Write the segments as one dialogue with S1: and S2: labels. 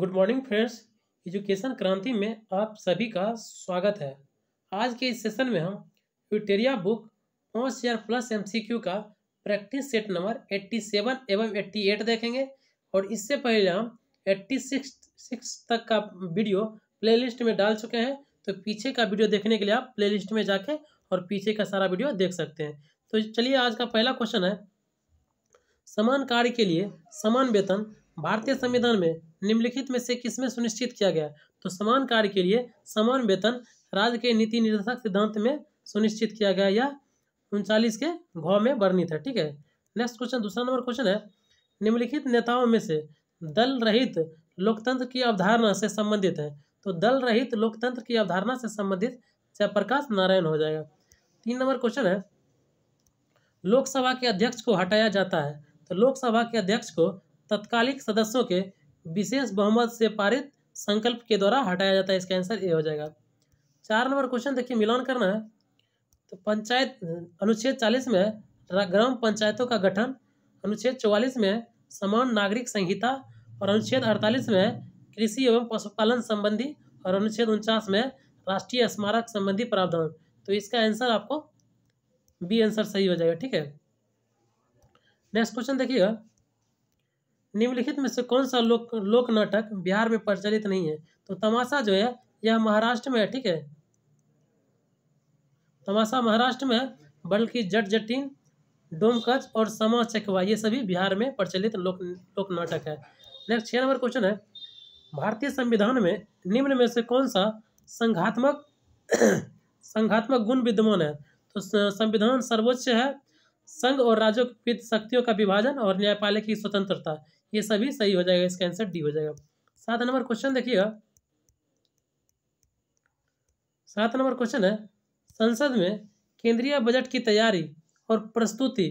S1: good morning friends education क्रांति में आप सभी का स्वागत है आज के इस सेशन में हम यूटेरिया बुक पाँच हज़ार प्लस एमसीक्यू का प्रैक्टिस सेट नंबर 87 एवं 88 देखेंगे और इससे पहले हम 86 सिक्स तक का वीडियो प्लेलिस्ट में डाल चुके हैं तो पीछे का वीडियो देखने के लिए आप प्ले में जाके और पीछे का सारा वीडियो देख सकते हैं तो चलिए आज का पहला क्वेश्चन है समान कार्य के लिए समान वेतन भारतीय संविधान में निम्नलिखित में से किसमें सुनिश्चित किया गया तो समान कार्य के लिए समान वेतन राज्य के नीति निर्देशक सिद्धांत में सुनिश्चित किया गया या उनचालीस के घाव में वर्णित है ठीक है नेक्स्ट क्वेश्चन दूसरा नंबर क्वेश्चन है निम्नलिखित नेताओं में से दल रहित लोकतंत्र की अवधारणा से संबंधित है तो दल रहित लोकतंत्र की अवधारणा से संबंधित जयप्रकाश नारायण हो जाएगा तीन नंबर क्वेश्चन है लोकसभा के अध्यक्ष को हटाया जाता है तो लोकसभा के अध्यक्ष को तत्कालिक सदस्यों के विशेष बहुमत से पारित संकल्प के द्वारा हटाया जाता है इसका आंसर ए हो जाएगा चार नंबर क्वेश्चन देखिए मिलान करना है तो पंचायत अनुच्छेद चालीस में ग्राम पंचायतों का गठन अनुच्छेद चौवालीस में समान नागरिक संहिता और अनुच्छेद अड़तालीस में कृषि एवं पशुपालन संबंधी और अनुच्छेद उनचास में राष्ट्रीय स्मारक संबंधी प्रावधान तो इसका आंसर आपको बी आंसर सही हो जाएगा ठीक है नेक्स्ट क्वेश्चन देखिएगा निम्नलिखित में से कौन सा लोक लोक नाटक बिहार में प्रचलित नहीं है तो तमाशा जो है यह महाराष्ट्र में है ठीक है तमाशा महाराष्ट्र में है बल्कि जट जटिन डोमकच और समा चकवा ये सभी बिहार में प्रचलित लोक लोक नाटक है नेक्स्ट छः नंबर क्वेश्चन है भारतीय संविधान में निम्न में से कौन सा संघात्मक संघात्मक गुण विद्यमान है तो संविधान सर्वोच्च है संघ और राज्यों की शक्तियों का विभाजन और न्यायपालिका की स्वतंत्रता ये सभी सही हो जाएगा इसका आंसर डी हो जाएगा सात नंबर क्वेश्चन देखिएगा सात नंबर क्वेश्चन है संसद में केंद्रीय बजट की तैयारी और प्रस्तुति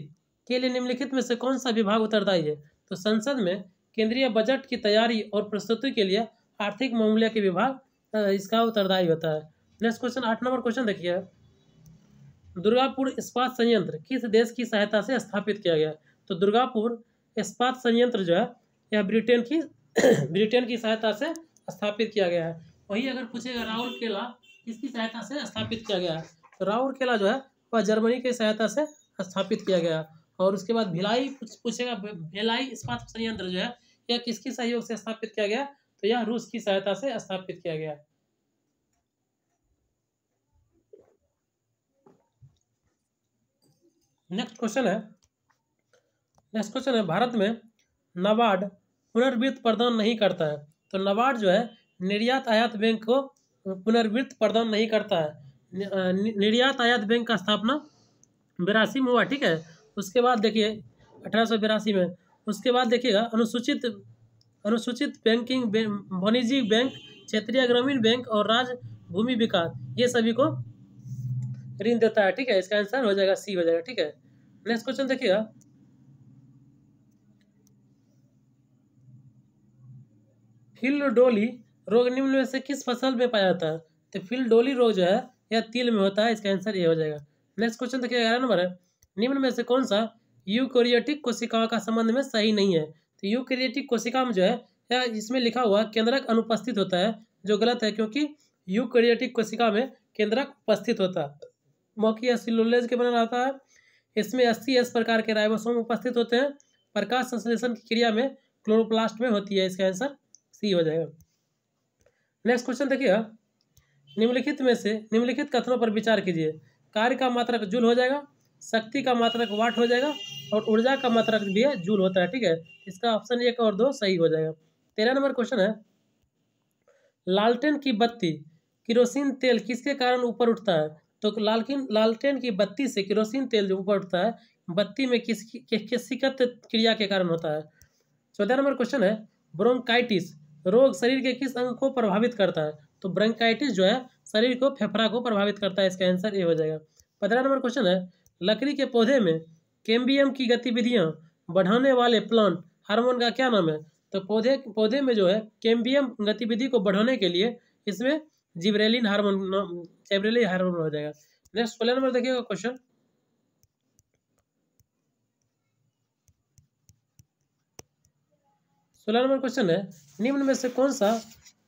S1: के लिए निम्नलिखित में से कौन सा विभाग उत्तरदायी है तो संसद में केंद्रीय बजट की तैयारी और प्रस्तुति के लिए आर्थिक मामले के विभाग इसका उत्तरदायी होता है नेक्स्ट क्वेश्चन आठ नंबर क्वेश्चन देखिए दुर्गापुर इस्पात संयंत्र किस देश की सहायता से स्थापित किया गया तो दुर्गापुर इस्पात संयंत्र जो है यह ब्रिटेन की ब्रिटेन की सहायता से स्थापित किया गया है वही अगर पूछेगा राउर केला किसकी सहायता से स्थापित किया गया है तो राउर केला जो है वह जर्मनी की सहायता से स्थापित किया गया और उसके बाद भिलाई पूछेगा भिलाई इस्पात संयंत्र जो है यह किसकी सहयोग से स्थापित किया गया तो यह रूस की सहायता से स्थापित किया गया नेक्स्ट क्वेश्चन है नेक्स्ट क्वेश्चन है भारत में नाबार्ड पुनर्वृत्त प्रदान नहीं करता है तो नाबार्ड जो है निर्यात आयात बैंक को पुनर्वृत्त प्रदान नहीं करता है निर्यात आयात बैंक का स्थापना बिरासी में हुआ ठीक है उसके बाद देखिए अठारह में उसके बाद देखिएगा अनुसूचित अनुसूचित बैंकिंग वाणिज्यिक बैंक क्षेत्रीय ग्रामीण बैंक और राज्य भूमि विकास ये सभी को ऋण देता है ठीक है इसका आंसर हो जाएगा सी हो जाएगा ठीक है नेक्स्ट क्वेश्चन देखिएगा फिलडोली रोग निम्न में से किस फसल में पाया जाता है तो फिलडोली रोग जो है यह तिल में होता है इसका आंसर ये हो जाएगा नेक्स्ट क्वेश्चन देखिए ग्यारह नंबर है निम्न में से कौन सा यूकोरियोटिक कोशिकाओं का संबंध में सही नहीं है तो यूकोरियोटिक कोशिका में जो है या इसमें लिखा हुआ केंद्रक अनुपस्थित होता है जो गलत है क्योंकि यूकोरियोटिक कोशिका में केंद्रक उपस्थित होता है मौकी सिलोलेज के बना रहता है इसमें अस्सी एस प्रकार के राइबोसोम उपस्थित होते हैं प्रकाश संश्लेषण की क्रिया में क्लोरोप्लास्ट में होती है इसका आंसर सी हो जाएगा नेक्स्ट क्वेश्चन देखिए निम्नलिखित में से निम्नलिखित कथनों पर विचार कीजिए कार्य का मात्रक जूल हो जाएगा शक्ति का मात्रक वाट हो जाएगा और ऊर्जा का मात्रक भी है जूल होता है ठीक है इसका ऑप्शन एक और दो सही हो जाएगा तेरह नंबर क्वेश्चन है लालटेन की बत्ती किरोसिन तेल किसके कारण ऊपर उठता है तो लालकिन लालटेन की बत्ती से किरोसिन तेल जो ऊपर उठता है बत्ती में किसकी किसकत क्रिया के कारण होता है चौदह नंबर क्वेश्चन है ब्रोंकाइटिस रोग शरीर के किस अंग को प्रभावित करता है तो ब्रंकाइटिस जो है शरीर को फेफड़ा को प्रभावित करता है इसका आंसर ये हो जाएगा पंद्रह नंबर क्वेश्चन है लकड़ी के पौधे में केम्बियम की गतिविधियाँ बढ़ाने वाले प्लांट हार्मोन का क्या नाम है तो पौधे पौधे में जो है केम्बियम गतिविधि को बढ़ाने के लिए इसमें जिब्रेलिन हार्मोन जिब्रेलिन हार्मोन हो जाएगा नेक्स्ट सोलह नंबर देखिएगा क्वेश्चन सोलह नंबर क्वेश्चन है निम्न में से कौन सा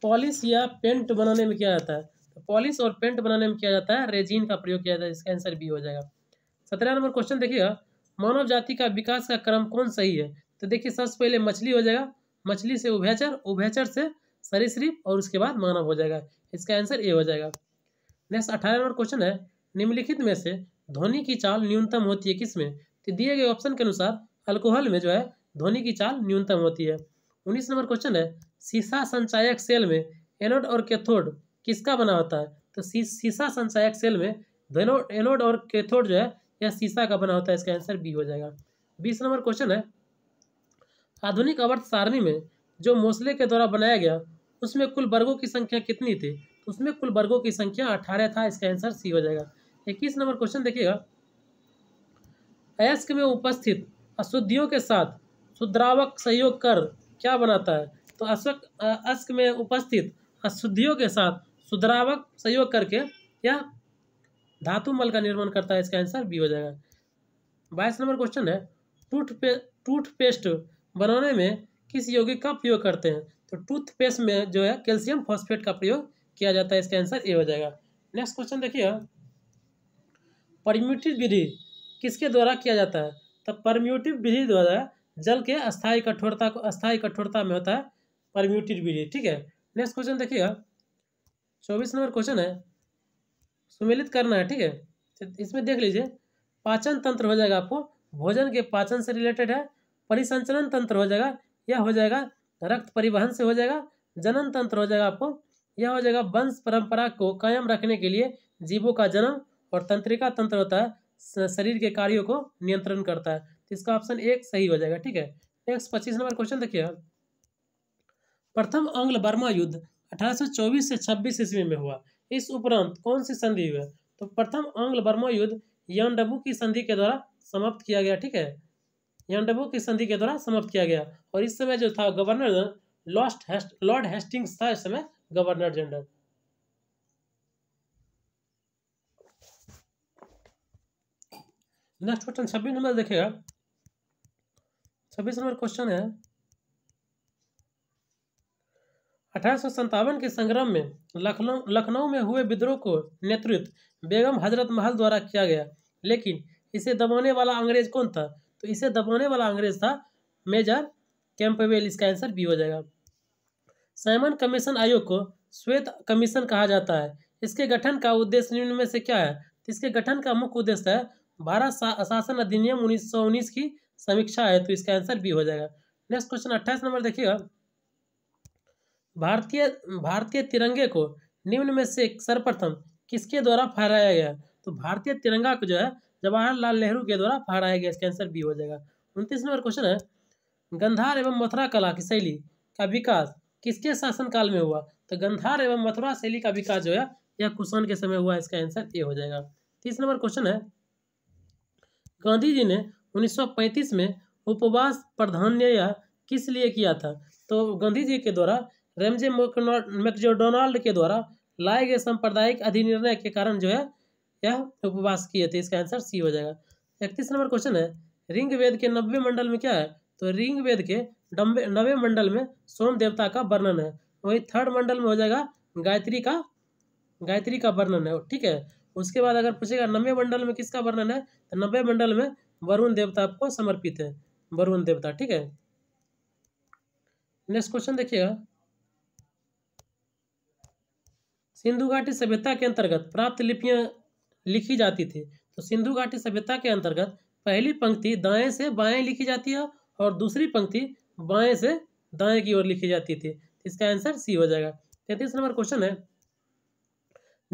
S1: पॉलिश या पेंट बनाने में किया जाता है तो पॉलिश और पेंट बनाने में किया जाता है रेजिन का प्रयोग किया जाता है इसका आंसर बी हो जाएगा सत्रह नंबर क्वेश्चन देखिएगा मानव जाति का विकास का क्रम कौन सही है तो देखिए सबसे पहले मछली हो जाएगा मछली से उभयचर उभयचर से सरीसृप और उसके बाद मानव हो जाएगा इसका आंसर ए हो जाएगा नेक्स्ट अठारह नंबर क्वेश्चन है निम्नलिखित में से ध्वनि की चाल न्यूनतम होती है किस में तो दिए गए ऑप्शन के अनुसार अल्कोहल में जो है ध्वनि की चाल न्यूनतम होती है उन्नीस नंबर क्वेश्चन है सीसा संचायक सेल में एनोड और कैथोड किसका बना होता है तो सीशा सीसा संचायक सेल में धनोड एनोड और कैथोड जो है यह सीसा का बना होता है इसका आंसर बी हो जाएगा बीस नंबर क्वेश्चन है आधुनिक अवर्त सारणी में जो मोसले के द्वारा बनाया गया उसमें कुल वर्गों की संख्या कितनी थी तो उसमें कुल वर्गों की संख्या अठारह था इसका आंसर सी हो जाएगा इक्कीस नंबर क्वेश्चन देखिएगा अयस्क में उपस्थित अशुद्धियों के साथ शुद्रावक सहयोग कर क्या बनाता है तो अश्वक अश्क में उपस्थित अशुद्धियों के साथ सुधरावक सहयोग करके यह धातु मल का निर्माण करता है इसका आंसर बी हो जाएगा बाईस नंबर क्वेश्चन है टूथपे टूथपेस्ट बनाने में किस यौगिक का प्रयोग करते हैं तो टूथपेस्ट में जो है कैल्शियम फॉस्फेट का प्रयोग किया जाता है इसका आंसर ए हो जाएगा नेक्स्ट क्वेश्चन देखिए परम्यूटिव विधि किसके द्वारा किया जाता है तो परम्यूटिव विधि द्वारा जल के अस्थायी कठोरता को अस्थायी कठोरता में होता है परम्यूटिबिलिटी ठीक है नेक्स्ट क्वेश्चन देखिएगा चौबीस नंबर क्वेश्चन है सुमिलित करना है ठीक है तो इसमें देख लीजिए पाचन तंत्र हो जाएगा आपको भोजन के पाचन से रिलेटेड है परिसंचलन तंत्र हो जाएगा यह हो जाएगा रक्त परिवहन से हो जाएगा जनन तंत्र हो जाएगा आपको यह हो जाएगा वंश परंपरा को कायम रखने के लिए जीवों का जन्म और तंत्रिका तंत्र होता है शरीर के कार्यों को नियंत्रण करता है इसका ऑप्शन एक सही हो जाएगा ठीक है नेक्स्ट पच्चीस नंबर क्वेश्चन देखिए प्रथम आंग्ल बर्मा युद्ध अठारह से छब्बीस ईस्वी में हुआ इस उपरांत कौन सी संधि हुई तो प्रथम आंग्ल बर्मा युद्ध यानडबू की संधि के द्वारा समाप्त किया गया ठीक है यानडबू की संधि के द्वारा समाप्त किया गया और इस समय जो था गवर्नर लॉस्ट लॉर्ड हेस्टिंग्स था इस समय गवर्नर जनरल नेक्स्ट क्वेश्चन छब्बीस नंबर देखेगा छब्बीस नंबर क्वेश्चन है अठारह के संग्राम में लखनऊ लखनऊ में हुए विद्रोह को नेतृत्व बेगम हजरत महल द्वारा किया गया लेकिन इसे दबाने वाला अंग्रेज कौन था तो इसे दबाने वाला अंग्रेज था मेजर कैंपवेल इसका आंसर बी हो जाएगा साइमन कमीशन आयोग को श्वेत कमीशन कहा जाता है इसके गठन का उद्देश्य निम्न में से क्या है तो इसके गठन का मुख्य उद्देश्य है भारत शासन अधिनियम उन्नीस की समीक्षा है तो इसका आंसर बी हो जाएगा नेक्स्ट क्वेश्चन अट्ठाईस नंबर देखिएगा भारतीय भारतीय तिरंगे को निम्न में से सर्वप्रथम किसके द्वारा फहराया गया तो भारतीय तिरंगा को जो है जवाहरलाल नेहरू के द्वारा फहराया गया इसका आंसर बी हो जाएगा उनतीस नंबर क्वेश्चन है गंधार एवं मथुरा कला की शैली का विकास किसके शासनकाल में हुआ तो गंधार एवं मथुरा शैली का विकास जो है यह कुशन के समय हुआ इसका आंसर ए हो जाएगा तीस नंबर क्वेश्चन है गांधी जी ने 1935 में उपवास प्रधान्य किस लिए किया था तो गांधी जी के द्वारा रेमजे मैकडोनाल्ड के द्वारा लाए गए सांप्रदायिक अधिनिर्णय के कारण जो है यह उपवास किए थे इसका आंसर सी हो जाएगा इकतीस नंबर क्वेश्चन है रिंग वेद के नब्बे मंडल में क्या है तो रिंग वेद के नवे मंडल में सोम देवता का वर्णन है वही थर्ड मंडल में हो जाएगा गायत्री का गायत्री का वर्णन है ठीक है उसके बाद अगर पूछेगा नब्बे मंडल में किसका वर्णन है तो नब्बे मंडल में वरुण देवता आपको समर्पित है वरुण देवता ठीक है नेक्स्ट क्वेश्चन देखिएगा सिंधु घाटी सभ्यता के अंतर्गत प्राप्त लिपियां लिखी जाती थी तो सिंधु घाटी सभ्यता के अंतर्गत पहली पंक्ति दाएं से बाएं लिखी जाती है और दूसरी पंक्ति बाएं से दाएं की ओर लिखी जाती थी इसका आंसर सी हो जाएगा तैतीस नंबर क्वेश्चन है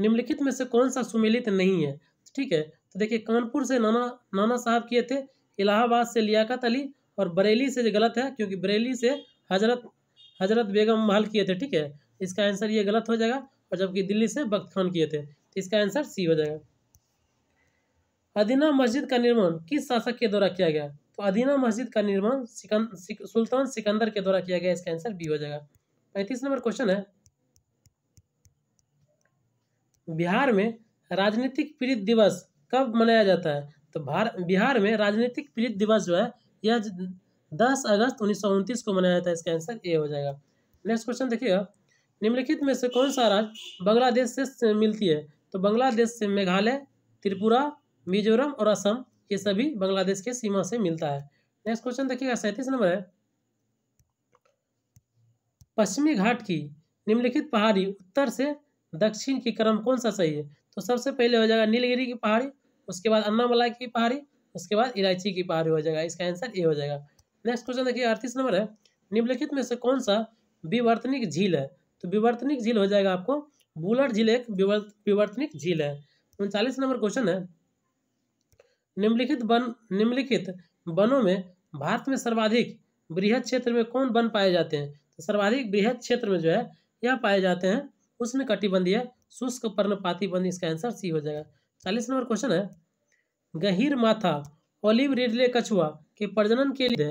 S1: निम्नलिखित में से कौन सा सुमेलित नहीं है ठीक है तो देखिए कानपुर से नाना नाना साहब किए थे इलाहाबाद से लियाकत अली और बरेली से गलत है क्योंकि बरेली से हजरत हजरत बेगम महल किए थे ठीक है इसका आंसर ये गलत हो जाएगा और जबकि दिल्ली से बख्त खान किए थे तो इसका आंसर सी हो जाएगा अदीना मस्जिद का निर्माण किस शासक के द्वारा किया गया तो अदीना मस्जिद का निर्माण सिकंद सिक, सुल्तान सिकंदर के द्वारा किया गया इसका आंसर बी हो जाएगा पैंतीस नंबर क्वेश्चन है बिहार में राजनीतिक पीड़ित दिवस कब मनाया जाता है तो भार बिहार में राजनीतिक पीड़ित दिवस जो है यह दस अगस्त उन्नीस को मनाया जाता है इसका आंसर ए हो जाएगा नेक्स्ट क्वेश्चन देखिएगा निम्नलिखित में से कौन सा राज्य बांग्लादेश से मिलती है तो बांग्लादेश से मेघालय त्रिपुरा मिजोरम और असम ये सभी बांग्लादेश के सीमा से मिलता है नेक्स्ट क्वेश्चन देखिएगा सैंतीस नंबर है पश्चिमी घाट की निम्नलिखित पहाड़ी उत्तर से दक्षिण की क्रम कौन सा सही है तो सबसे पहले हो जाएगा नीलगिरी की पहाड़ी उसके बाद अन्नामलाई की पहाड़ी उसके बाद इलायची की पहाड़ी हो जाएगा इसका आंसर ए हो जाएगा नेक्स्ट क्वेश्चन देखिए अड़तीस नंबर है निम्नलिखित में से कौन सा विवर्तनिक झील है तो विवर्तनिक झील हो जाएगा आपको बुलर झील एक विवर्तनिक झील है उनचालीस नंबर क्वेश्चन है निम्नलिखित वन निम्नलिखित वनों में भारत में सर्वाधिक बृहद क्षेत्र में कौन वन पाए जाते हैं तो सर्वाधिक बृहद क्षेत्र में जो है यह पाए जाते हैं उसमें कटिबंधीय शुष्क पर्णपाती बंद इसका आंसर सी हो जाएगा चालीस नंबर क्वेश्चन है गहिर माथा ओलिव रिडले कछुआ के प्रजनन के लिए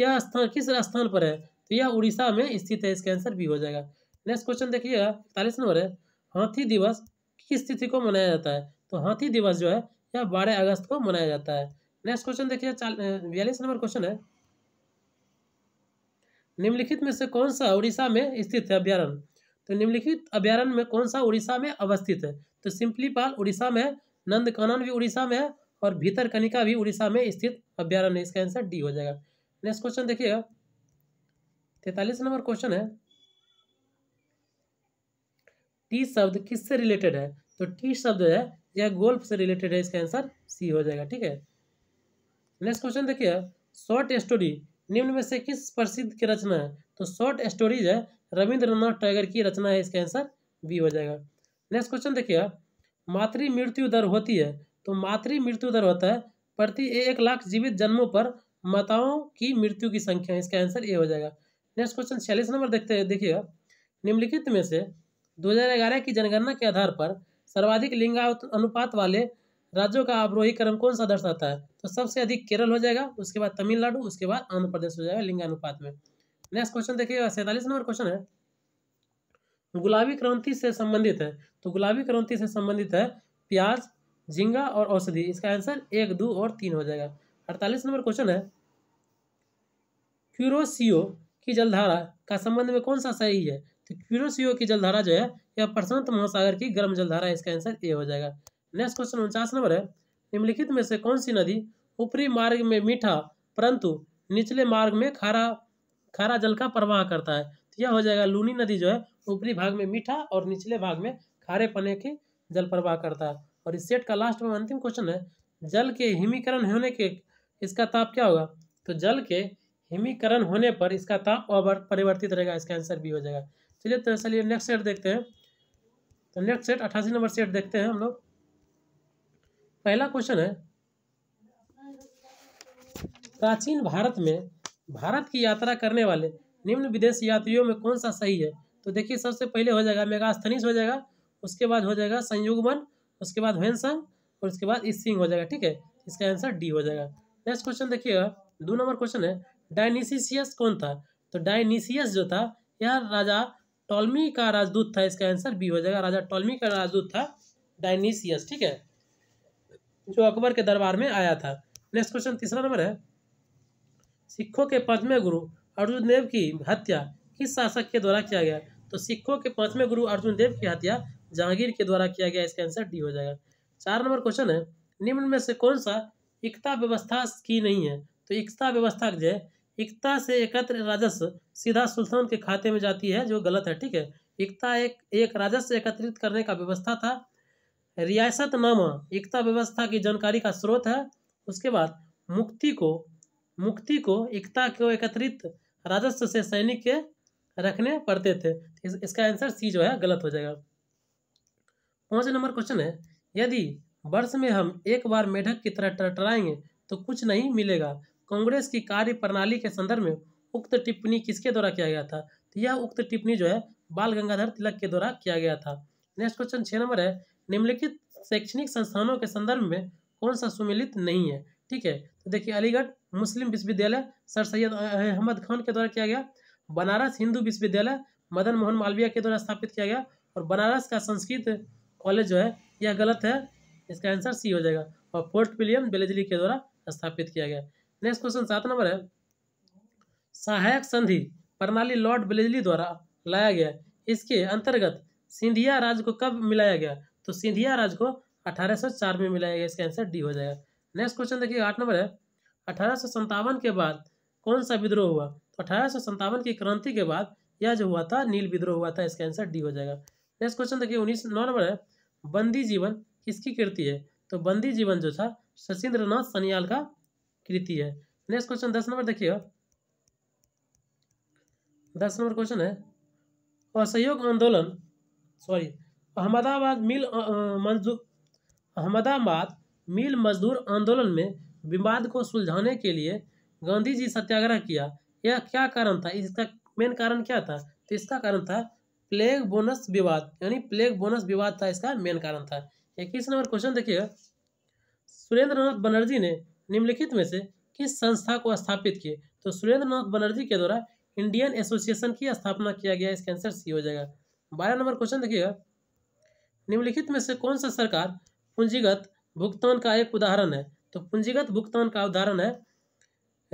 S1: यह स्थान किस स्थान पर है तो यह उड़ीसा में स्थित है इसका आंसर भी हो जाएगा नेक्स्ट क्वेश्चन देखिएगा इकतालीस नंबर है हाथी दिवस किस तिथि को मनाया जाता है तो हाथी दिवस जो है यह बारह अगस्त को मनाया जाता है नेक्स्ट क्वेश्चन देखिए बयालीस नंबर क्वेश्चन है निम्नलिखित में से कौन सा उड़ीसा में स्थित है अभ्यारण्य तो निम्नलिखित अभ्यारण्य में कौन सा उड़ीसा में अवस्थित है तो सिंपली पाल उड़ीसा में नंदकानन भी उड़ीसा में है और भीतरकनिका भी उड़ीसा में स्थित अभ्यारण्य इसका आंसर डी हो जाएगा नेक्स्ट क्वेश्चन देखिएगा तैतालीस नंबर क्वेश्चन है टी शब्द किससे रिलेटेड है तो टी शब्द है यह गोल्फ से रिलेटेड है इसका आंसर सी हो जाएगा ठीक है नेक्स्ट क्वेश्चन देखिए शॉर्ट स्टोरी निम्न में से किस प्रसिद्ध की रचना है तो शॉर्ट स्टोरीज है रविंद्रनाथ टैगोर की रचना है इसका आंसर बी हो जाएगा नेक्स्ट क्वेश्चन देखिए मातृ मृत्यु दर होती है तो मातृ मृत्यु दर होता है प्रति एक लाख जीवित जन्मों पर माताओं की मृत्यु की संख्या इसका आंसर ए हो जाएगा नेक्स्ट क्वेश्चन छियालीस नंबर देखते हैं देखिएगा निम्नलिखित में से 2011 की जनगणना के आधार पर सर्वाधिक लिंगा अनुपात वाले राज्यों का अवरोही क्रम कौन सा दर्शाता है तो सबसे अधिक केरल हो जाएगा उसके बाद तमिलनाडु उसके बाद आंध्र प्रदेश हो जाएगा लिंगानुपात में नेक्स्ट क्वेश्चन देखिएगा सैंतालीस नंबर क्वेश्चन है गुलाबी क्रांति से संबंधित है तो गुलाबी क्रांति से संबंधित है प्याज झिंगा और औषधि इसका आंसर एक दो और तीन हो जाएगा अड़तालीस नंबर क्वेश्चन है क्यूरोसियो की जलधारा का संबंध में कौन सा सही है तो क्यूरोसियो की जलधारा जो है यह प्रशांत महासागर की गर्म जलधारा है इसका आंसर ए हो जाएगा नेक्स्ट क्वेश्चन उनचास नंबर है निम्नलिखित में से कौन सी नदी ऊपरी मार्ग में मीठा परंतु निचले मार्ग में खारा खारा जल का प्रवाह करता है यह हो जाएगा लूनी नदी जो है ऊपरी भाग में मीठा और निचले भाग में खारे पने की जल प्रवाह करता है और इस सेट का लास्ट में अंतिम क्वेश्चन है जल के हिमीकरण होने के इसका ताप क्या होगा तो जल के हिमीकरण होने पर इसका ताप और परिवर्तित रहेगा इसका आंसर भी हो जाएगा चलिए तो चलिए नेक्स्ट सेट देखते हैं तो नेक्स्ट सेट अठासी नंबर सेट देखते हैं हम लोग पहला क्वेश्चन है प्राचीन भारत में भारत की यात्रा करने वाले निम्न विदेश यात्रियों में कौन सा सही है तो देखिए सबसे पहले हो जाएगा मेगास्थनीस हो जाएगा उसके बाद हो जाएगा संयुगमन उसके बाद वेंसंग और उसके बाद इसिंग हो जाएगा ठीक है इसका आंसर डी हो जाएगा नेक्स्ट क्वेश्चन देखिएगा दो नंबर क्वेश्चन है डायनिसिसियस कौन था तो डायनीसियस जो था यह राजा टॉलमी का राजदूत था इसका आंसर बी हो जाएगा राजा टॉलमी का राजदूत था डायनीसियस ठीक है जो अकबर के दरबार में आया था नेक्स्ट क्वेश्चन तीसरा नंबर है सिखों के पंचमे गुरु अर्जुन देव की हत्या किस शासक के द्वारा किया गया तो सिखों के पांचवें गुरु अर्जुन देव की हत्या जहांगीर के द्वारा किया गया इसका आंसर डी हो जाएगा चार नंबर क्वेश्चन है निम्न में से कौन सा इकता व्यवस्था की नहीं है तो इकता व्यवस्था जो है इकता से एकत्र राजस्व सीधा सुल्तान के खाते में जाती है जो गलत है ठीक है इकता एक एक राजस्व एकत्रित करने का व्यवस्था था रियासतनामा एकता व्यवस्था की जानकारी का स्रोत है उसके बाद मुक्ति को मुक्ति को एकता को एकत्रित राजस्व से सैनिक के रखने पड़ते थे इस, इसका आंसर सी जो है गलत हो जाएगा पांच नंबर क्वेश्चन है यदि वर्ष में हम एक बार मेढक की तरह टटराएंगे तो कुछ नहीं मिलेगा कांग्रेस की कार्य प्रणाली के संदर्भ में उक्त टिप्पणी किसके द्वारा किया गया था तो यह उक्त टिप्पणी जो है बाल गंगाधर तिलक के द्वारा किया गया था नेक्स्ट क्वेश्चन छः नंबर है निम्नलिखित शैक्षणिक संस्थानों के संदर्भ में कौन सा सुमिलित नहीं है ठीक है तो देखिए अलीगढ़ मुस्लिम विश्वविद्यालय सर सैयद अहमद खान के द्वारा किया गया बनारस हिंदू विश्वविद्यालय मदन मोहन मालवीय के द्वारा स्थापित किया गया और बनारस का संस्कृत कॉलेज जो है यह गलत है इसका आंसर सी हो जाएगा और फोर्ट विलियम बेलेजली के द्वारा स्थापित किया गया नेक्स्ट क्वेश्चन सात नंबर है सहायक संधि प्रणाली लॉर्ड बेलेजली द्वारा लाया गया इसके अंतर्गत सिंधिया राज को कब मिलाया गया तो सिंधिया राज को अठारह में मिलाया गया इसका आंसर डी हो जाएगा नेक्स्ट क्वेश्चन देखिए आठ नंबर है अठारह के बाद कौन सा विद्रोह हुआ तो अठारह की क्रांति के बाद यह जो हुआ था नील विद्रोह हुआ था इसका आंसर डी हो जाएगा नेक्स्ट क्वेश्चन देखिए उन्नीस नौ नंबर है बंदी जीवन किसकी कृति है तो बंदी जीवन जो था शशिंद्र नाथ सनियाल का कृति है नेक्स्ट क्वेश्चन दस नंबर देखिए दस नंबर क्वेश्चन है असहयोग आंदोलन सॉरी अहमदाबाद मिल मजदूर अहमदाबाद मिल मजदूर आंदोलन में विवाद को सुलझाने के लिए गांधी जी सत्याग्रह किया यह क्या कारण था इसका मेन कारण क्या था तो इसका कारण था प्लेग बोनस विवाद यानी प्लेग बोनस विवाद था इसका मेन कारण था इक्कीस नंबर क्वेश्चन देखिए सुरेंद्र नाथ बनर्जी ने निम्नलिखित में से किस संस्था को स्थापित किए तो सुरेंद्र नाथ बनर्जी के द्वारा इंडियन एसोसिएशन की स्थापना किया गया इसका आंसर सी हो जाएगा बारह नंबर क्वेश्चन देखिएगा निम्नलिखित में से कौन सा सरकार पूंजीगत भुगतान का एक उदाहरण है तो पूंजीगत भुगतान का उदाहरण है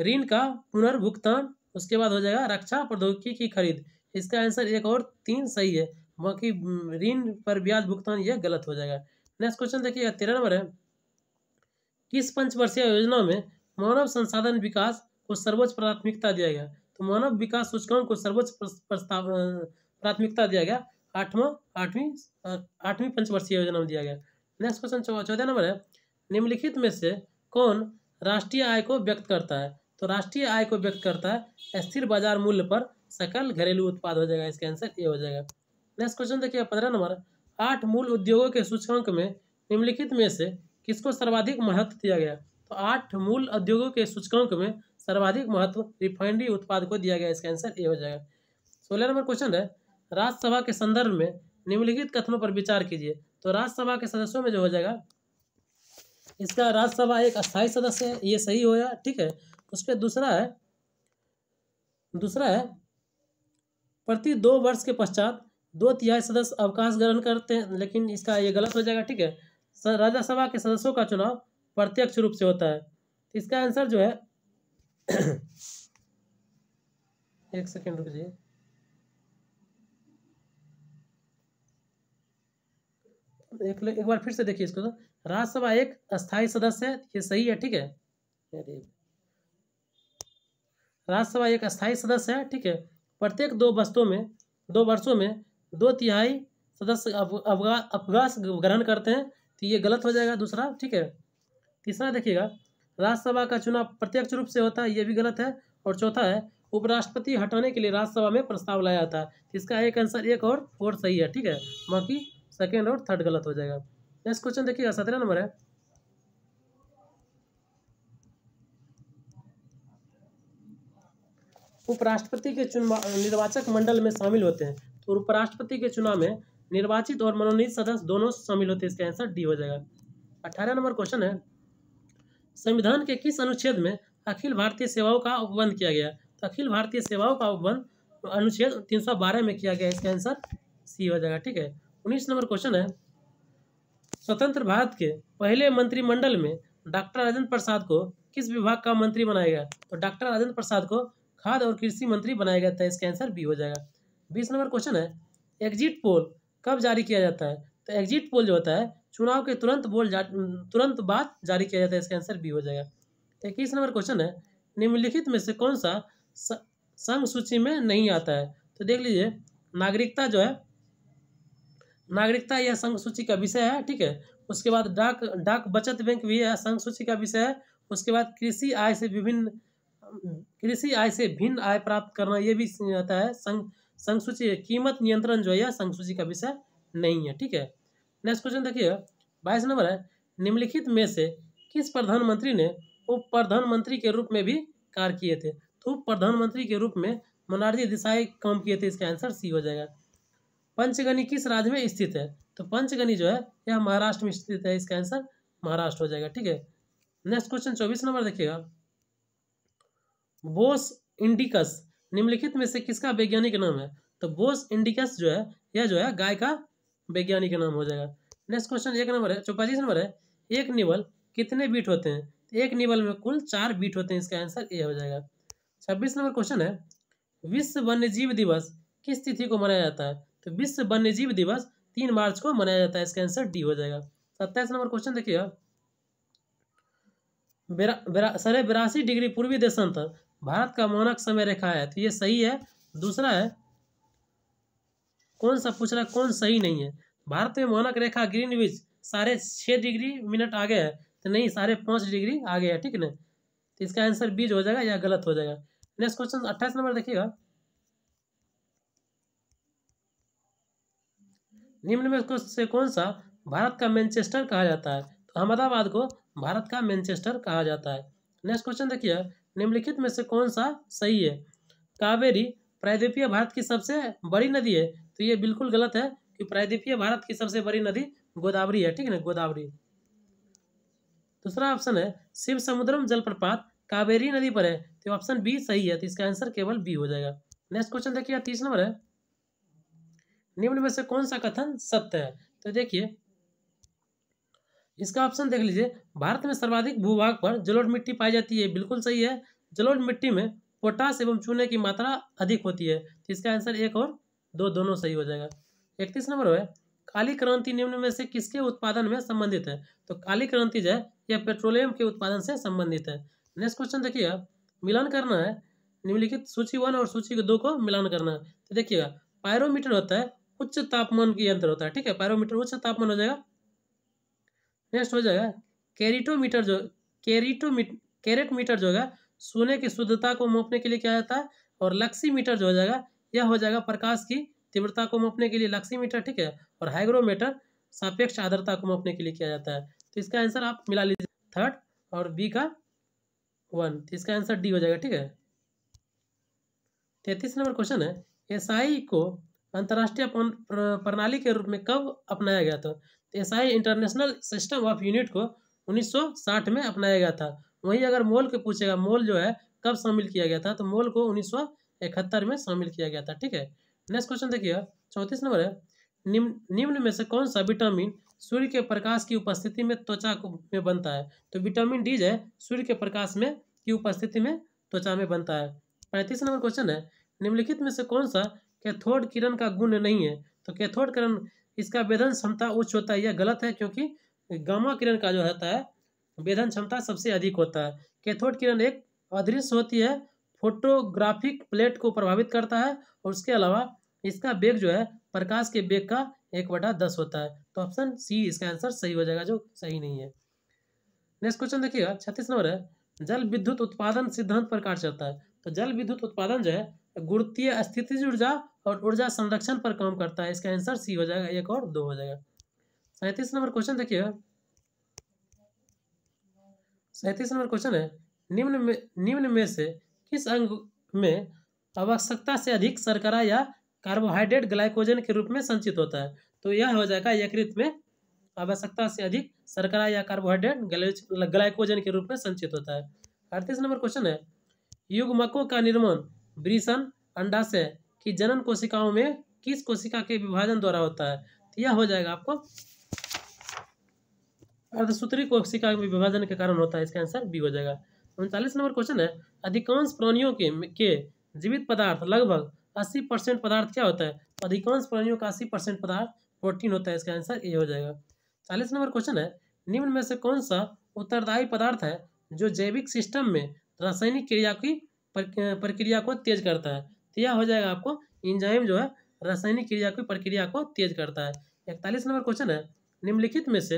S1: ऋण का पुनर्भुगतान उसके बाद हो जाएगा रक्षा प्रौद्योगिकी की खरीद इसका आंसर एक और तीन सही है बाकी हम्म, ऋण पर ब्याज भुगतान यह गलत हो जाएगा नेक्स्ट क्वेश्चन देखिएगा तेरह नंबर है किस पंचवर्षीय योजना में मानव संसाधन विकास को सर्वोच्च प्राथमिकता दिया गया तो मानव विकास सूचकांक को सर्वोच्च प्राथमिकता दिया गया आठवां आठवीं आठवीं पंचवर्षीय योजना में दिया गया नेक्स्ट क्वेश्चन चौदह नंबर है निम्नलिखित में से कौन राष्ट्रीय आय को व्यक्त करता है तो राष्ट्रीय आय को व्यक्त करता है स्थिर बाजार मूल्य पर सकल घरेलू उत्पाद हो जाएगा इसका आंसर ये हो जाएगा नेक्स्ट क्वेश्चन देखिए पंद्रह नंबर आठ मूल उद्योगों के सूचकांक में निम्नलिखित में से किसको सर्वाधिक महत्व दिया गया तो आठ मूल उद्योगों के सूचकांक में सर्वाधिक महत्व रिफाइनरी उत्पाद को दिया गया इसका आंसर ये हो जाएगा सोलह नंबर क्वेश्चन है राज्यसभा के संदर्भ में निम्नलिखित कथनों पर विचार कीजिए तो राज्यसभा के सदस्यों में जो हो जाएगा इसका राज्यसभा एक अस्थायी सदस्य है ये सही होया ठीक है उस पर दूसरा है दूसरा है प्रति दो वर्ष के पश्चात दो तिहाई सदस्य अवकाश ग्रहण करते हैं लेकिन इसका ये गलत हो जाएगा ठीक है राज्यसभा के सदस्यों का चुनाव प्रत्यक्ष रूप से होता है इसका आंसर जो है एक सेकेंड रुक जाइए एक, एक बार फिर से देखिए इसको तो राज्यसभा एक अस्थायी सदस्य है ये सही है ठीक है राज्यसभा एक अस्थायी सदस्य है ठीक है प्रत्येक दो वस्तों में दो वर्षों में दो तिहाई सदस्य अवकाश ग्रहण करते हैं तो ये गलत हो जाएगा दूसरा ठीक है तीसरा देखिएगा राज्यसभा का चुनाव प्रत्यक्ष रूप से होता है ये भी गलत है और चौथा है उपराष्ट्रपति हटाने के लिए राज्यसभा में प्रस्ताव लाया जाता है इसका एक आंसर एक और फोर सही है ठीक है बाकी सेकेंड और थर्ड गलत हो जाएगा नेक्स्ट क्वेश्चन देखिएगा सत्रह नंबर है उपराष्ट्रपति के चुनाव निर्वाचक मंडल में शामिल होते हैं तो उपराष्ट्रपति के चुनाव में निर्वाचित और मनोनीत सदस्य दोनों शामिल होते हैं इसका आंसर डी हो जाएगा अठारह नंबर क्वेश्चन है संविधान के किस अनुच्छेद में अखिल भारतीय सेवाओं का उपबंध किया गया तो अखिल भारतीय सेवाओं का उपबंध अनुच्छेद तीन में किया गया इसका आंसर सी हो जाएगा ठीक है उन्नीस नंबर क्वेश्चन है स्वतंत्र भारत के पहले मंत्रिमंडल में डॉक्टर राजेंद्र प्रसाद को किस विभाग का मंत्री बनाया गया तो डॉक्टर राजेंद्र प्रसाद को खाद और कृषि मंत्री बनाया गया था इसका आंसर बी हो जाएगा बीस नंबर क्वेश्चन है एग्जिट पोल कब जारी किया जाता है तो एग्जिट पोल जो होता है चुनाव के तुरंत बोल तुरंत बाद जारी किया जाता है इसका आंसर बी हो जाएगा तो इक्कीस नंबर क्वेश्चन है निम्नलिखित में से कौन सा संघ सूची में नहीं आता है तो देख लीजिए नागरिकता जो है नागरिकता यह संघ सूची का विषय है ठीक है उसके बाद डाक डाक बचत बैंक भी है संघ सूची का विषय है उसके बाद कृषि आय से विभिन्न कृषि आय से भिन्न आय प्राप्त करना यह भी आता है संघ संघ सूची कीमत नियंत्रण जो है यह संघ सूची का विषय नहीं है ठीक है नेक्स्ट क्वेश्चन देखिए बाईस नंबर है निम्नलिखित में से किस प्रधानमंत्री ने उप प्रधानमंत्री के रूप में भी कार्य किए थे तो उप प्रधानमंत्री के रूप में मोनारजी देसाई काम किए थे इसका आंसर सी हो जाएगा पंचगनी किस राज्य में स्थित है तो पंचगनी जो है यह महाराष्ट्र में स्थित है इसका आंसर महाराष्ट्र हो जाएगा ठीक है नेक्स्ट क्वेश्चन चौबीस नंबर देखिएगा बोस इंडिकस निम्नलिखित में से किसका वैज्ञानिक नाम है तो बोस इंडिकस जो है यह जो है गाय का वैज्ञानिक नाम हो जाएगा नेक्स्ट क्वेश्चन एक नंबर है चौपालीस नंबर है एक निबल कितने बीट होते हैं तो एक निबल में कुल चार बीट होते हैं इसका आंसर ए हो जाएगा छब्बीस नंबर क्वेश्चन है विश्व वन्य जीव दिवस किस तिथि को मनाया जाता है तो विश्व वन्य जीव दिवस तीन मार्च को मनाया जाता है इसका आंसर डी हो जाएगा सत्ताईस नंबर क्वेश्चन देखिए बेरा, बेरा, सरे बिरासी डिग्री पूर्वी देशांतर भारत का मौनक समय रेखा है तो ये सही है दूसरा है कौन सा पूछ रहा है कौन सही नहीं है भारत में मौनक रेखा ग्रीन विच सारे छः डिग्री मिनट आगे है तो नहीं सारे पाँच डिग्री आगे है ठीक है ना तो इसका आंसर बीज हो जाएगा या गलत हो जाएगा नेक्स्ट क्वेश्चन अट्ठाईस नंबर देखिएगा निम्न में से कौन सा भारत का मैनचेस्टर कहा जाता है तो अहमदाबाद को भारत का मैनचेस्टर कहा जाता है नेक्स्ट क्वेश्चन देखिए निम्नलिखित में से कौन सा सही है कावेरी प्रायद्वीपीय भारत की सबसे बड़ी नदी है तो ये बिल्कुल गलत है कि प्रायद्वीपीय भारत की सबसे बड़ी नदी गोदावरी है ठीक है ना गोदावरी दूसरा ऑप्शन है शिव समुद्रम जलप्रपात कावेरी नदी पर है तो ऑप्शन बी सही है तो इसका आंसर केवल बी हो जाएगा नेक्स्ट क्वेश्चन देखिए तीस नंबर है निम्न में से कौन सा कथन सत्य है तो देखिए इसका ऑप्शन देख लीजिए भारत में सर्वाधिक भूभाग पर जलोढ़ मिट्टी पाई जाती है बिल्कुल सही है जलोढ़ मिट्टी में पोटास एवं चूने की मात्रा अधिक होती है तो इसका आंसर एक और दो दोनों सही हो जाएगा इकतीस नंबर है काली क्रांति निम्न में से किसके उत्पादन में संबंधित है तो काली क्रांति जो है यह पेट्रोलियम के उत्पादन से संबंधित है नेक्स्ट क्वेश्चन देखिए मिलान करना है निम्नलिखित सूची वन और सूची दो को मिलान करना है तो देखिएगा पायरोमीटर होता है उच्च तापमान यंत्र होता है ठीक है पैरोमीटर उच्च तापमान हो जाएगा नेक्स्ट हो जाएगा कैरिटोमीटर जो कैरिटोमीट कैरेट मीटर जो होगा सोने की शुद्धता को मापने के लिए क्या जाता है और लक्सी मीटर जो हो जाएगा यह हो जाएगा प्रकाश की तीव्रता को मापने के लिए लक्सी मीटर ठीक है और हाइग्रोमीटर सापेक्ष आदरता को मापने के लिए किया जाता है तो इसका आंसर आप मिला लीजिए थर्ड और बी का वन तो इसका आंसर डी हो जाएगा ठीक है तैतीस नंबर क्वेश्चन है एसआई को अंतर्राष्ट्रीय प्रणाली के रूप में कब अपनाया गया था तो ही इंटरनेशनल सिस्टम ऑफ यूनिट को 1960 में अपनाया गया था वहीं अगर मोल के पूछेगा मोल जो है कब शामिल किया गया था तो मोल को उन्नीस में शामिल किया गया था ठीक है नेक्स्ट क्वेश्चन देखिए चौंतीस नंबर है निम्न निम्न में से कौन सा विटामिन सूर्य के प्रकाश की उपस्थिति में त्वचा में बनता है तो विटामिन डी जो है सूर्य के प्रकाश में की उपस्थिति में त्वचा में बनता है पैंतीस नंबर क्वेश्चन है निम्नलिखित में से कौन सा कैथोड किरण का गुण नहीं है तो कैथोड किरण इसका वेधन क्षमता उच्च होता है यह गलत है क्योंकि गामा किरण का जो रहता है वेधन क्षमता सबसे अधिक होता है कैथोड किरण एक अदृश्य होती है फोटोग्राफिक प्लेट को प्रभावित करता है और उसके अलावा इसका बेग जो है प्रकाश के बेग का एक बटा दस होता है तो ऑप्शन सी इसका आंसर सही हो जाएगा जो सही नहीं है नेक्स्ट क्वेश्चन देखिएगा छत्तीस नंबर है जल विद्युत उत्पादन सिद्धांत प्रकार चलता है तो जल विद्युत उत्पादन जो है गुरुत्वीय स्थिति ऊर्जा और ऊर्जा संरक्षण पर काम करता है इसका आंसर सी हो जाएगा एक और दो हो जाएगा सैंतीस नंबर क्वेश्चन देखिएगा सैंतीस नंबर क्वेश्चन है निम्न में निम्न में से किस अंग में आवश्यकता से अधिक सरकरा या कार्बोहाइड्रेट ग्लाइकोजन के रूप में संचित होता है तो यह हो जाएगा यकृत में आवश्यकता से अधिक सरकरा या कार्बोहाइड्रेट ग्लाइकोजन के रूप में संचित होता है अड़तीस नंबर क्वेश्चन है युग्मकों का निर्माण ब्रीसन अंडा से कि जनन कोशिकाओं में किस कोशिका के विभाजन द्वारा होता है तो यह हो जाएगा आपको अर्धसूत्री कोशिका में विभाजन के कारण होता है इसका आंसर बी हो जाएगा उनचालीस नंबर क्वेश्चन है अधिकांश प्राणियों के के जीवित पदार्थ लगभग अस्सी परसेंट पदार्थ क्या होता है अधिकांश प्राणियों का अस्सी परसेंट पदार्थ प्रोटीन होता है इसका आंसर ए हो जाएगा चालीस नंबर क्वेश्चन है निम्न में से कौन सा उत्तरदायी पदार्थ है जो जैविक सिस्टम में रासायनिक क्रिया की प्रक्रिया को तेज करता है तो यह हो जाएगा आपको इंजाइम जो है रासायनिक क्रिया की प्रक्रिया को तेज करता है इकतालीस नंबर क्वेश्चन है निम्नलिखित में से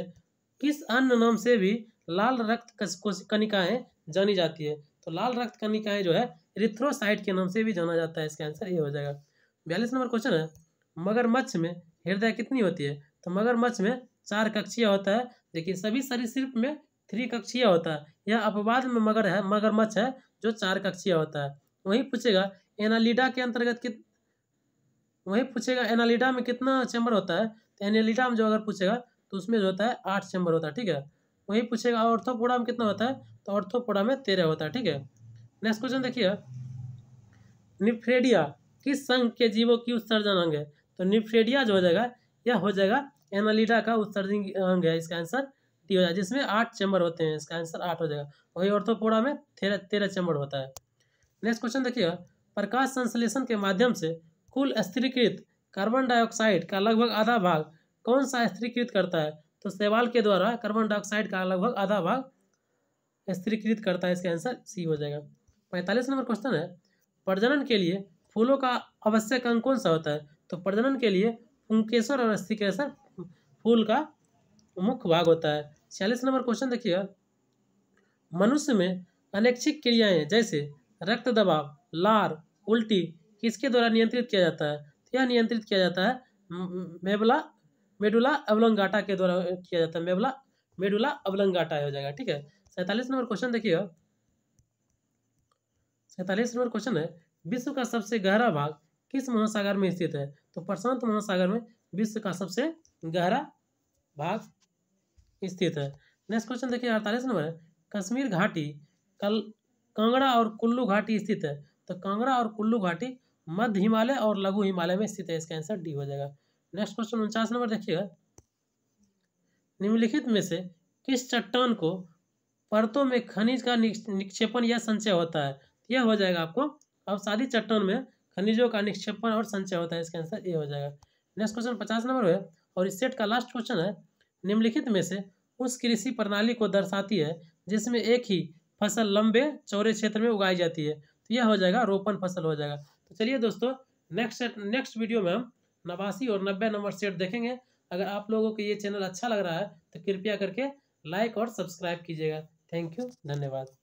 S1: किस अन्य नाम से भी लाल रक्त कनिकाएं जानी जाती है तो लाल रक्त कनिकाएं जो है रिथ्रोसाइट के नाम से भी जाना जाता है इसका आंसर ये हो जाएगा बयालीस नंबर क्वेश्चन है मगरमच्छ में हृदय कितनी होती है तो मगरमच्छ में चार कक्षीय होता है लेकिन सभी सरीसृप में थ्री कक्षीय होता है यह अपवाद में मगर है मगरमच्छ है जो चार कक्षीय होता है वही पूछेगा एनालिडा के अंतर्गत कित वही पूछेगा एनालिडा में कितना चैम्बर होता है तो एनालिडा में जो अगर पूछेगा तो उसमें जो होता है आठ चैम्बर होता है ठीक है वही पूछेगा ऑर्थोपोडा में कितना होता है तो ऑर्थोपोडा में तेरह होता है ठीक है नेक्स्ट क्वेश्चन देखिए निफ्रेडिया किस संघ के जीवों की उत्सर्जन अंग है तो निफ्रेडिया जो हो जाएगा यह हो जाएगा एनालिडा का उत्सर्जन अंग है इसका आंसर डी हो जाएगा जिसमें आठ चैम्बर होते हैं इसका आंसर आठ हो जाएगा वही ऑर्थोपोडा में तेरह तेरह चैम्बर होता है नेक्स्ट क्वेश्चन देखिए प्रकाश संश्लेषण के माध्यम से कुल स्त्रीकृत कार्बन डाइऑक्साइड का लगभग आधा भाग कौन सा स्त्रीकृत करता है तो सेवाल के द्वारा कार्बन डाइऑक्साइड का लगभग आधा भाग स्त्रीकृत करता है इसका आंसर सी हो जाएगा पैंतालीस नंबर क्वेश्चन है प्रजनन के लिए फूलों का आवश्यक अंग कौन सा होता है तो प्रजनन के लिए पुंकेश्वर और अस्थिकेश्वर फूल का मुख्य भाग होता है छियालीस नंबर क्वेश्चन देखिएगा मनुष्य में अनैच्छिक क्रियाएं जैसे रक्त दबाव लार उल्टी किसके द्वारा नियंत्रित किया जाता है तो यह नियंत्रित किया जाता है मेबला मेडुला अवलंगाटा के द्वारा किया जाता है मेबला मेडुला अवलंगाटा हो जाएगा ठीक है सैंतालीस नंबर क्वेश्चन देखिए सैंतालीस नंबर क्वेश्चन है विश्व का सबसे गहरा भाग किस महासागर में स्थित है तो प्रशांत महासागर में विश्व का सबसे गहरा भाग स्थित है नेक्स्ट क्वेश्चन देखिए अड़तालीस नंबर है कश्मीर घाटी कल कांगड़ा और कुल्लू घाटी स्थित है तो कांगड़ा और कुल्लू घाटी मध्य हिमालय और लघु हिमालय में स्थित है इसका आंसर डी हो जाएगा नेक्स्ट क्वेश्चन उनचास नंबर देखिएगा निम्नलिखित में से किस चट्टान को परतों में खनिज का निक्षेपण या संचय होता है तो यह हो जाएगा आपको अब सारी चट्टान में खनिजों का निक्षेपण और संचय होता है इसका आंसर ए हो जाएगा नेक्स्ट क्वेश्चन पचास नंबर है और इस सेट का लास्ट क्वेश्चन है निम्नलिखित में से उस कृषि प्रणाली को दर्शाती है जिसमें एक ही फसल लंबे चौड़े क्षेत्र में उगाई जाती है तो यह हो जाएगा रोपन फसल हो जाएगा तो चलिए दोस्तों नेक्स्ट नेक्स्ट वीडियो में हम नवासी और नब्बे नंबर सेट देखेंगे अगर आप लोगों को ये चैनल अच्छा लग रहा है तो कृपया करके लाइक और सब्सक्राइब कीजिएगा थैंक यू धन्यवाद